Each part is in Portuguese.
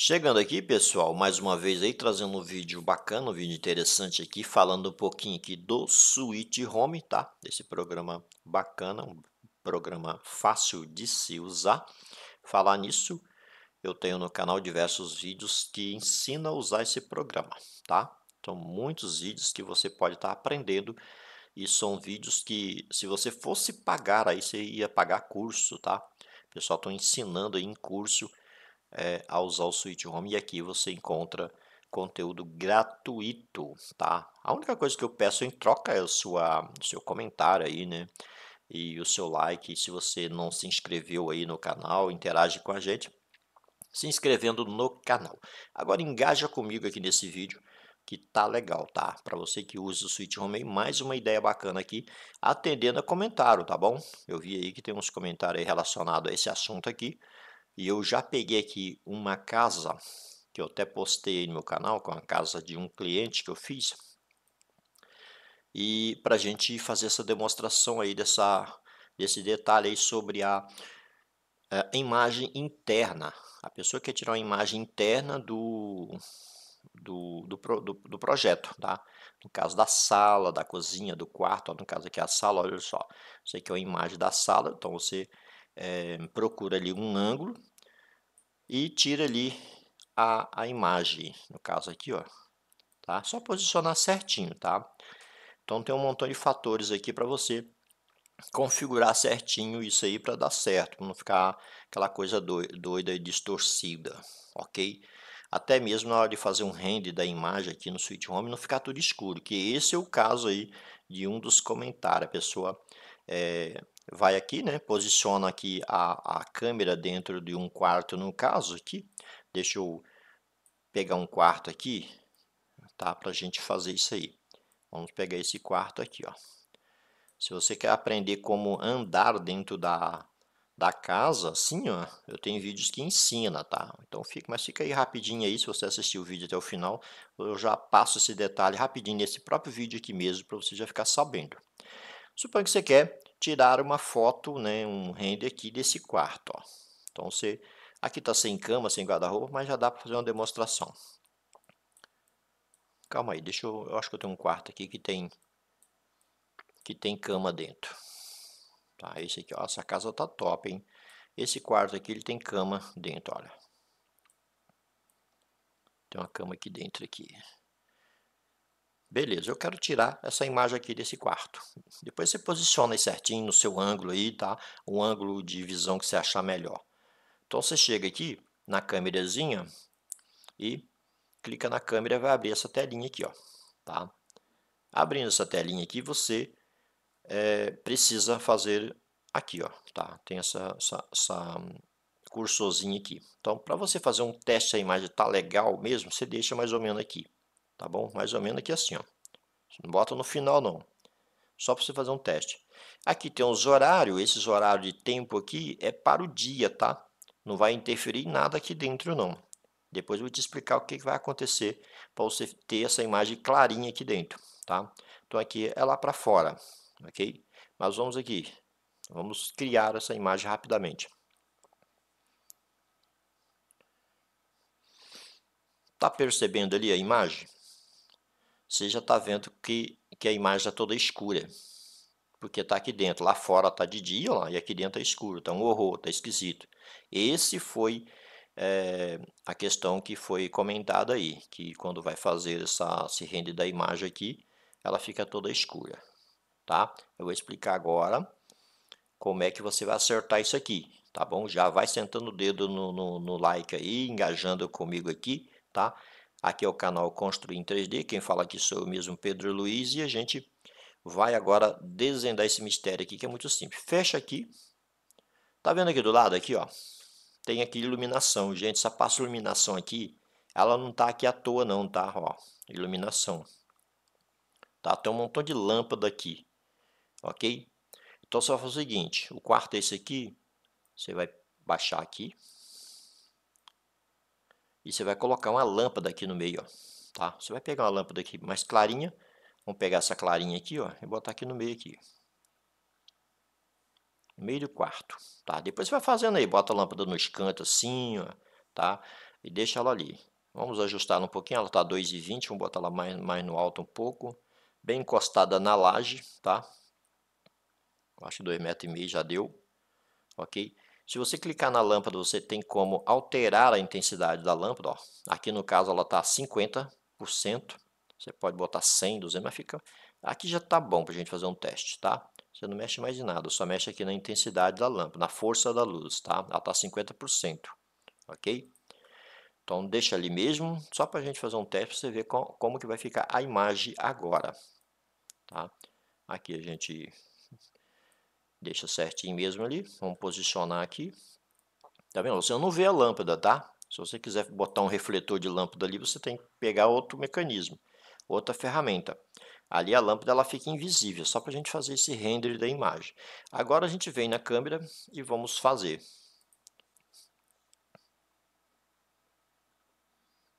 Chegando aqui, pessoal, mais uma vez aí trazendo um vídeo bacana, um vídeo interessante aqui, falando um pouquinho aqui do Switch Home, tá? Esse programa bacana, um programa fácil de se usar. Falar nisso, eu tenho no canal diversos vídeos que ensinam a usar esse programa, tá? São muitos vídeos que você pode estar tá aprendendo e são vídeos que, se você fosse pagar, aí você ia pagar curso, tá? Pessoal, estou ensinando aí em curso é, a usar o Switch Home e aqui você encontra conteúdo gratuito, tá? A única coisa que eu peço em troca é o, sua, seu comentário aí, né? E o seu like. Se você não se inscreveu aí no canal, interage com a gente se inscrevendo no canal. Agora engaja comigo aqui nesse vídeo que tá legal, tá? Para você que usa o Switch Home, mais uma ideia bacana aqui, atendendo a comentário, tá bom? Eu vi aí que tem uns comentários relacionados a esse assunto aqui. E eu já peguei aqui uma casa que eu até postei no meu canal, que é uma casa de um cliente que eu fiz. E para a gente fazer essa demonstração aí dessa, desse detalhe aí sobre a, a imagem interna. A pessoa quer tirar uma imagem interna do, do, do, do, do, projeto, tá? No caso da sala, da cozinha, do quarto, ó, no caso aqui é a sala, olha só. Isso aqui é uma imagem da sala, então você é, procura ali um ângulo, e tira ali a, a imagem, no caso aqui, ó, tá? Só posicionar certinho, tá? Então tem um montão de fatores aqui para você configurar certinho isso aí para dar certo, para não ficar aquela coisa doida e distorcida, ok? Até mesmo na hora de fazer um render da imagem aqui no Switch Home, não ficar tudo escuro, que esse é o caso aí de um dos comentários, a pessoa é, vai aqui, né, posiciona aqui a, a câmera dentro de um quarto no caso aqui. Deixa eu pegar um quarto aqui, tá, para a gente fazer isso aí. Vamos pegar esse quarto aqui, ó. Se você quer aprender como andar dentro da, da casa, assim, ó, eu tenho vídeos que ensina, tá? Então fica, mas fica aí rapidinho aí, se você assistir o vídeo até o final, eu já passo esse detalhe rapidinho nesse próprio vídeo aqui mesmo, para você já ficar sabendo. Suponha que você quer tirar uma foto, né, um render aqui desse quarto. Ó. Então, você, aqui está sem cama, sem guarda-roupa, mas já dá para fazer uma demonstração. Calma aí, deixa eu, eu acho que eu tenho um quarto aqui que tem, que tem cama dentro. Tá, esse aqui, ó, essa casa tá top, hein? Esse quarto aqui, ele tem cama dentro, olha. Tem uma cama aqui dentro aqui. Beleza, eu quero tirar essa imagem aqui desse quarto. Depois você posiciona aí certinho no seu ângulo aí, tá? Um ângulo de visão que você achar melhor. Então você chega aqui na câmerazinha e clica na câmera e vai abrir essa telinha aqui, ó. Tá? Abrindo essa telinha aqui, você é, precisa fazer aqui, ó. Tá? Tem essa, essa, essa hum, aqui. Então, para você fazer um teste a imagem tá legal mesmo, você deixa mais ou menos aqui tá bom? Mais ou menos aqui assim, ó. Não bota no final, não. Só para você fazer um teste. Aqui tem os horários, esses horários de tempo aqui é para o dia, tá? Não vai interferir em nada aqui dentro, não. Depois eu vou te explicar o que vai acontecer para você ter essa imagem clarinha aqui dentro, tá? Então aqui é lá para fora, ok? Mas vamos aqui, vamos criar essa imagem rapidamente. Tá percebendo ali a imagem? você já está vendo que, que a imagem está toda escura. Porque está aqui dentro. Lá fora está de dia ó, e aqui dentro está é escuro. Está um horror, está esquisito. Esse foi é, a questão que foi comentada aí. Que quando vai fazer essa, se render da imagem aqui, ela fica toda escura. Tá? Eu vou explicar agora como é que você vai acertar isso aqui. Tá bom? Já vai sentando o dedo no, no, no like aí, engajando comigo aqui. Tá? Aqui é o canal Construir em 3D, quem fala aqui sou eu mesmo, Pedro Luiz, e a gente vai agora desvendar esse mistério aqui, que é muito simples. Fecha aqui, tá vendo aqui do lado aqui, ó? Tem aqui iluminação, gente, essa pasta iluminação aqui, ela não tá aqui à toa não, tá? Ó, iluminação. Tá, tem um montão de lâmpada aqui, ok? Então, só fazer o seguinte, o quarto é esse aqui, você vai baixar aqui, e você vai colocar uma lâmpada aqui no meio, ó, tá? Você vai pegar uma lâmpada aqui mais clarinha. Vamos pegar essa clarinha aqui, ó, e botar aqui no meio aqui. No meio do quarto, tá? Depois você vai fazendo aí, bota a lâmpada nos cantos assim, ó, tá? E deixa ela ali. Vamos ajustar um pouquinho, ela tá 2,20, vamos botar ela mais, mais no alto um pouco. Bem encostada na laje, tá? Acho que 2,5 metros e meio já deu, ok? Se você clicar na lâmpada, você tem como alterar a intensidade da lâmpada. Ó. Aqui no caso ela está 50%. Você pode botar 100, 200, mas fica... Aqui já está bom para a gente fazer um teste, tá? Você não mexe mais de nada, só mexe aqui na intensidade da lâmpada, na força da luz, tá? Ela está 50%, ok? Então deixa ali mesmo, só para a gente fazer um teste para você ver como, como que vai ficar a imagem agora, tá? Aqui a gente Deixa certinho mesmo ali. Vamos posicionar aqui. Tá vendo? Você não vê a lâmpada, tá? Se você quiser botar um refletor de lâmpada ali, você tem que pegar outro mecanismo, outra ferramenta. Ali a lâmpada ela fica invisível, só para a gente fazer esse render da imagem. Agora a gente vem na câmera e vamos fazer.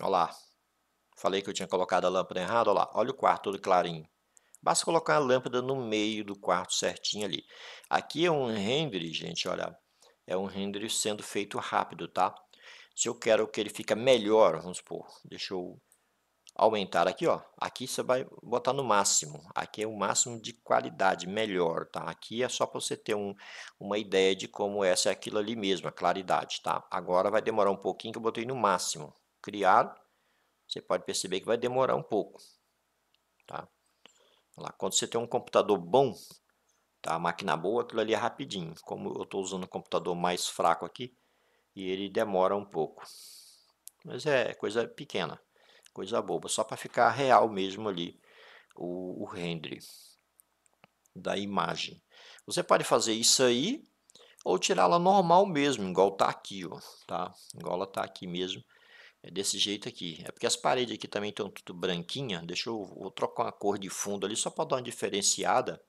Olha lá. Falei que eu tinha colocado a lâmpada errada, olha lá. Olha o quarto todo clarinho. Basta colocar a lâmpada no meio do quarto certinho ali. Aqui é um render, gente, olha. É um render sendo feito rápido, tá? Se eu quero que ele fique melhor, vamos supor, deixa eu aumentar aqui, ó. Aqui você vai botar no máximo. Aqui é o máximo de qualidade, melhor, tá? Aqui é só para você ter um, uma ideia de como essa é aquilo ali mesmo, a claridade, tá? Agora vai demorar um pouquinho que eu botei no máximo. Criar, você pode perceber que vai demorar um pouco, tá? Lá, quando você tem um computador bom, tá? A máquina boa, aquilo ali é rapidinho. Como eu estou usando um computador mais fraco aqui, e ele demora um pouco. Mas é coisa pequena, coisa boba, só para ficar real mesmo ali o, o render da imagem. Você pode fazer isso aí ou tirá-la normal mesmo, igual tá aqui, ó, tá? Igual ela tá aqui mesmo. É desse jeito aqui. É porque as paredes aqui também estão tudo branquinha. Deixa eu trocar uma cor de fundo ali só para dar uma diferenciada.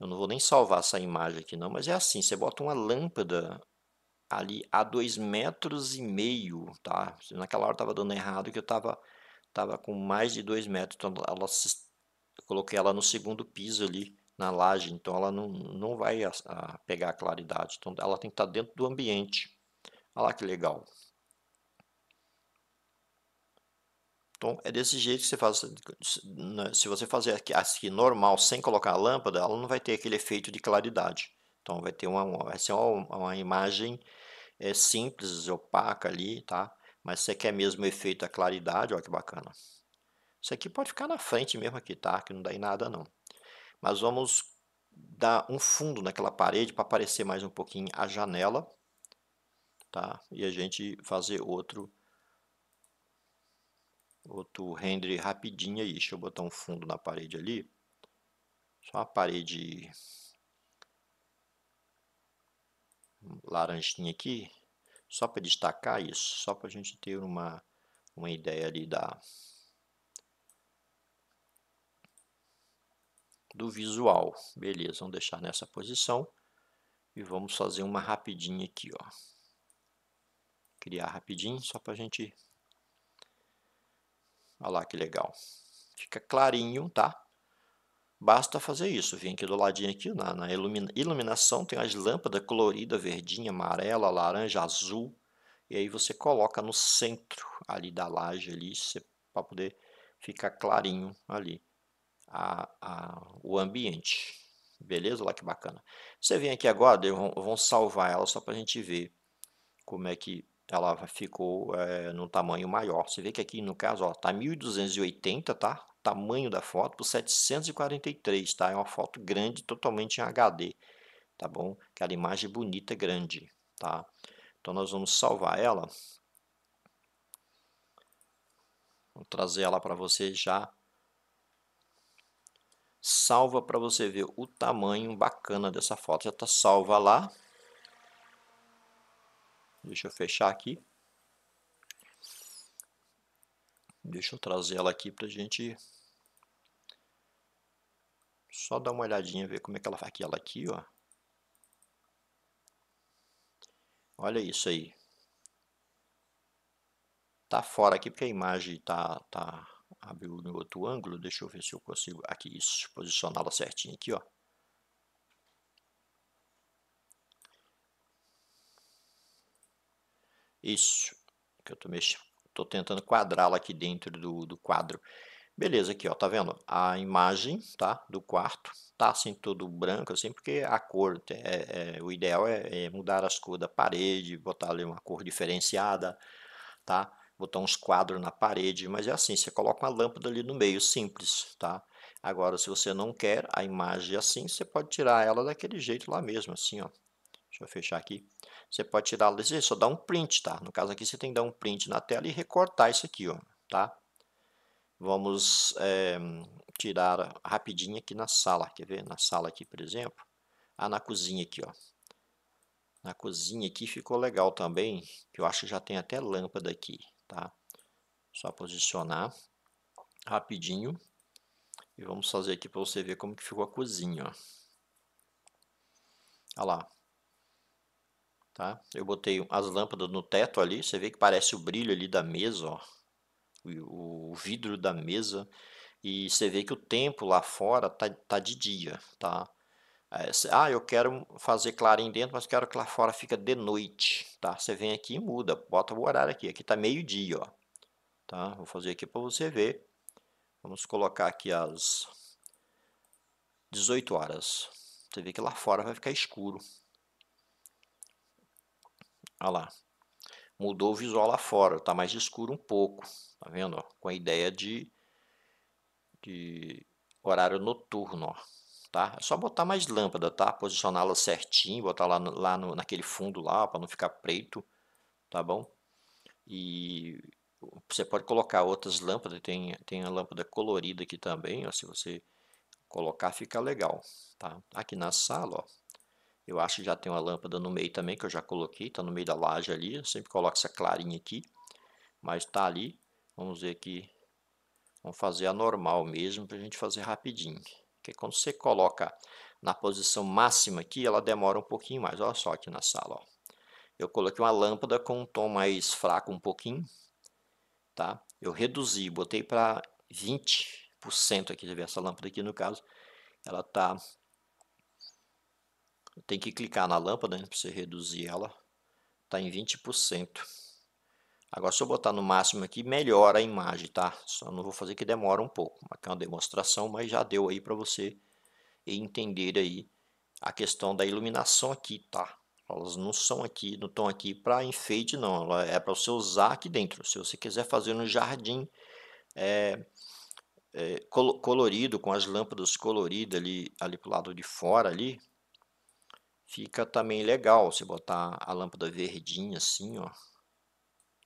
Eu não vou nem salvar essa imagem aqui não, mas é assim. Você bota uma lâmpada ali a dois metros e meio, tá? Naquela hora estava dando errado que eu estava tava com mais de dois metros, então ela eu coloquei ela no segundo piso ali na laje, então ela não, não vai a, a pegar a claridade, então ela tem que estar tá dentro do ambiente. Olha lá que legal. Então, é desse jeito que você faz. Né, se você fazer aqui, aqui normal, sem colocar a lâmpada, ela não vai ter aquele efeito de claridade. Então, vai ter uma, vai ser uma, uma imagem é, simples, opaca ali, tá? Mas se você quer mesmo o efeito da claridade, olha que bacana. Isso aqui pode ficar na frente mesmo aqui, tá? Que não dá em nada, não. Mas vamos dar um fundo naquela parede para aparecer mais um pouquinho a janela tá? E a gente fazer outro outro render rapidinho aí. Deixa eu botar um fundo na parede ali. Só uma parede laranjinha aqui, só para destacar isso, só para a gente ter uma uma ideia ali da do visual. Beleza, vamos deixar nessa posição e vamos fazer uma rapidinha aqui, ó criar rapidinho, só para a gente... Olha lá que legal. Fica clarinho, tá? Basta fazer isso. vem aqui do ladinho aqui, na, na ilumina... iluminação, tem as lâmpadas coloridas, verdinha, amarela, laranja, azul. E aí você coloca no centro ali da laje, ali, para poder ficar clarinho ali a, a, o ambiente. Beleza? Olha que bacana. Você vem aqui agora, vou salvar ela só para a gente ver como é que ela ficou é, num tamanho maior. Você vê que aqui no caso está 1280, tá? O tá? tamanho da foto por 743, tá? É uma foto grande, totalmente em HD, tá bom? Aquela imagem bonita, grande, tá? Então nós vamos salvar ela. Vou trazer ela para você já. Salva para você ver o tamanho bacana dessa foto. Já está salva lá. Deixa eu fechar aqui. Deixa eu trazer ela aqui para gente só dar uma olhadinha, ver como é que ela faz aqui. Ela aqui, ó. Olha isso aí. Tá fora aqui porque a imagem tá, tá abriu no outro ângulo. Deixa eu ver se eu consigo aqui isso, posicioná-la certinho aqui, ó. Isso, que eu estou mexendo, estou tentando quadrá-la aqui dentro do, do quadro. Beleza, aqui ó, tá vendo? A imagem, tá, do quarto, tá assim todo branco assim, porque a cor, é, é, é o ideal é, é, mudar as cores da parede, botar ali uma cor diferenciada, tá? Botar uns quadros na parede, mas é assim, você coloca uma lâmpada ali no meio, simples, tá? Agora, se você não quer a imagem é assim, você pode tirar ela daquele jeito lá mesmo, assim, ó, Deixa eu fechar aqui. Você pode tirar desse, é só dá um print, tá? No caso aqui você tem que dar um print na tela e recortar isso aqui, ó, tá? Vamos é, tirar rapidinho aqui na sala, quer ver? Na sala aqui, por exemplo. Ah, na cozinha aqui, ó. Na cozinha aqui ficou legal também, que eu acho que já tem até lâmpada aqui, tá? Só posicionar rapidinho. E vamos fazer aqui para você ver como que ficou a cozinha, ó. Olha lá, Tá? Eu botei as lâmpadas no teto ali, você vê que parece o brilho ali da mesa, ó, o, o vidro da mesa, e você vê que o tempo lá fora tá, tá de dia, tá? É, ah, eu quero fazer clarinho dentro, mas quero que lá fora fica de noite, tá? Você vem aqui e muda, bota o horário aqui, aqui tá meio-dia, ó, tá? Vou fazer aqui para você ver. Vamos colocar aqui as 18 horas. Você vê que lá fora vai ficar escuro, Olha lá. Mudou o visual lá fora, está mais escuro um pouco, tá vendo? Ó, com a ideia de, de horário noturno, ó, tá? É só botar mais lâmpada, tá? Posicioná-la certinho, botar lá, no, lá no, naquele fundo lá, para não ficar preto, tá bom? E você pode colocar outras lâmpadas, tem, tem a lâmpada colorida aqui também, ó, se você colocar fica legal, tá? Aqui na sala, ó, eu acho que já tem uma lâmpada no meio também, que eu já coloquei, está no meio da laje ali. Eu sempre coloco essa clarinha aqui, mas está ali. Vamos ver aqui, vamos fazer a normal mesmo, para a gente fazer rapidinho. Porque quando você coloca na posição máxima aqui, ela demora um pouquinho mais. Olha só aqui na sala, ó. Eu coloquei uma lâmpada com um tom mais fraco um pouquinho, tá? Eu reduzi, botei para 20% aqui, você vê essa lâmpada aqui no caso, ela está tem que clicar na lâmpada né, para você reduzir ela. Está em 20%. Agora, se eu botar no máximo aqui, melhora a imagem, tá? Só não vou fazer que demora um pouco. Aqui é uma demonstração, mas já deu aí para você entender aí a questão da iluminação aqui, tá? Elas não são aqui, não estão aqui para enfeite, não. Ela é para você usar aqui dentro. Se você quiser fazer no jardim é, é, colorido, com as lâmpadas coloridas ali, ali para o lado de fora ali, Fica também legal você botar a lâmpada verdinha assim, ó.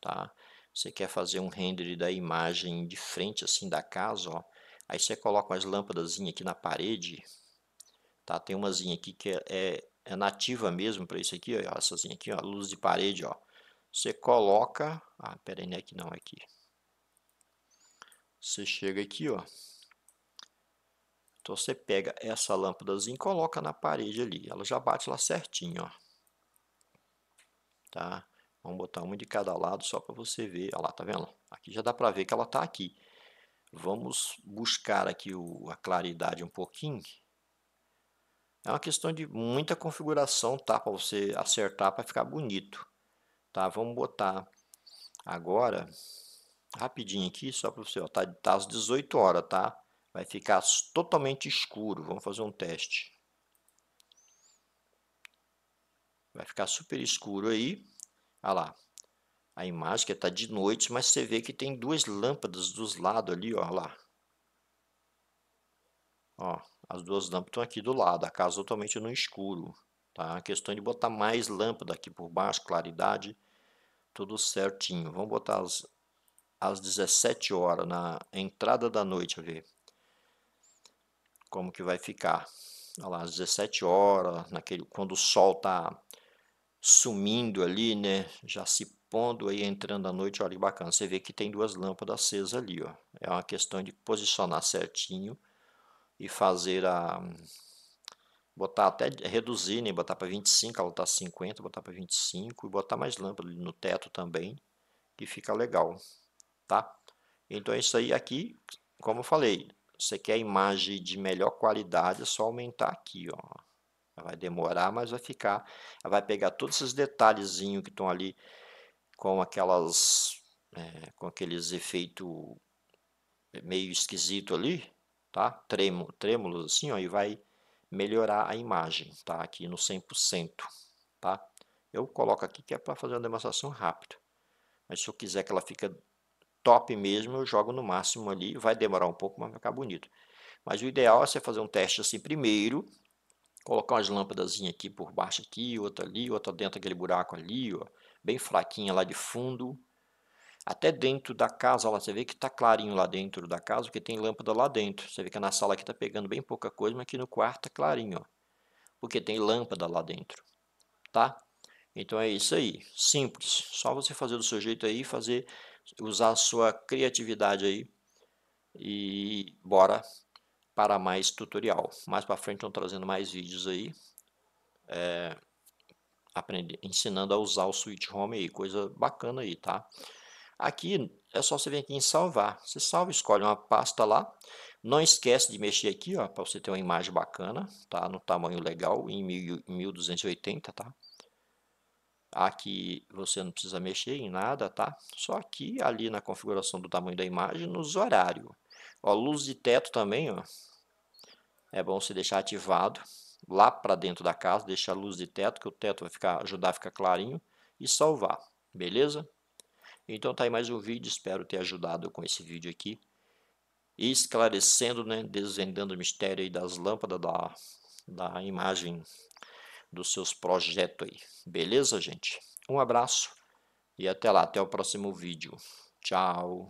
Tá? Você quer fazer um render da imagem de frente assim da casa, ó. Aí você coloca umas lâmpadas aqui na parede, tá? Tem zinha aqui que é, é, é nativa mesmo para isso aqui, ó. Essazinha aqui, ó, luz de parede, ó. Você coloca... Ah, pera aí, não é aqui não, é aqui. Você chega aqui, ó. Então você pega essa lâmpadazinha e coloca na parede ali. Ela já bate lá certinho, ó. Tá? Vamos botar uma de cada lado só para você ver. Olha lá, tá vendo? Aqui já dá para ver que ela tá aqui. Vamos buscar aqui o, a claridade um pouquinho. É uma questão de muita configuração, tá? Para você acertar para ficar bonito. Tá? Vamos botar agora rapidinho aqui só para você, ó, tá, tá às 18 horas, tá? vai ficar totalmente escuro. Vamos fazer um teste. Vai ficar super escuro aí. Olha lá. A imagem que está de noite, mas você vê que tem duas lâmpadas dos lados ali, olha lá. Ó, as duas lâmpadas estão aqui do lado, a casa é totalmente no escuro. Tá? A questão é de botar mais lâmpada aqui por baixo, claridade, tudo certinho. Vamos botar as, às 17 horas, na entrada da noite, a ver como que vai ficar. Olha lá, às 17 horas, naquele, quando o sol está sumindo ali, né? Já se pondo aí, entrando à noite, olha que bacana. Você vê que tem duas lâmpadas acesas ali, ó. É uma questão de posicionar certinho e fazer a... Botar até, reduzir, né? Botar para 25, ela tá 50, botar para 25 e botar mais lâmpada no teto também, que fica legal, tá? Então é isso aí aqui, como eu falei, você quer a imagem de melhor qualidade, é só aumentar aqui, ó. Vai demorar, mas vai ficar. Vai pegar todos esses detalhezinhos que estão ali com aquelas, é, com aqueles efeitos meio esquisito ali, tá? Trêmulo, trêmulos assim, ó, e vai melhorar a imagem, tá? Aqui no 100%, tá? Eu coloco aqui que é para fazer uma demonstração rápida. Mas se eu quiser que ela fica top mesmo, eu jogo no máximo ali, vai demorar um pouco, mas vai ficar bonito. Mas o ideal é você fazer um teste assim primeiro, colocar umas lâmpadas aqui por baixo aqui, outra ali, outra dentro daquele buraco ali, ó, bem fraquinha lá de fundo. Até dentro da casa, você vê que está clarinho lá dentro da casa, porque tem lâmpada lá dentro. Você vê que na sala aqui está pegando bem pouca coisa, mas aqui no quarto está clarinho, ó, porque tem lâmpada lá dentro, tá? Então é isso aí, simples. Só você fazer do seu jeito aí, fazer usar a sua criatividade aí e bora para mais tutorial. Mais para frente estão trazendo mais vídeos aí, é, aprender, ensinando a usar o Switch Home aí, coisa bacana aí, tá? Aqui é só você vir aqui em salvar. Você salva, escolhe uma pasta lá. Não esquece de mexer aqui, ó, para você ter uma imagem bacana, tá? No tamanho legal, em 1280, tá? Aqui você não precisa mexer em nada, tá? Só aqui, ali na configuração do tamanho da imagem, nos horário. Ó, luz de teto também, ó. É bom se deixar ativado lá para dentro da casa, deixar a luz de teto, que o teto vai ficar, ajudar a ficar clarinho e salvar, beleza? Então tá aí mais um vídeo, espero ter ajudado com esse vídeo aqui. E esclarecendo, né, desvendando o mistério aí das lâmpadas da, da imagem dos seus projetos aí. Beleza, gente? Um abraço e até lá, até o próximo vídeo. Tchau.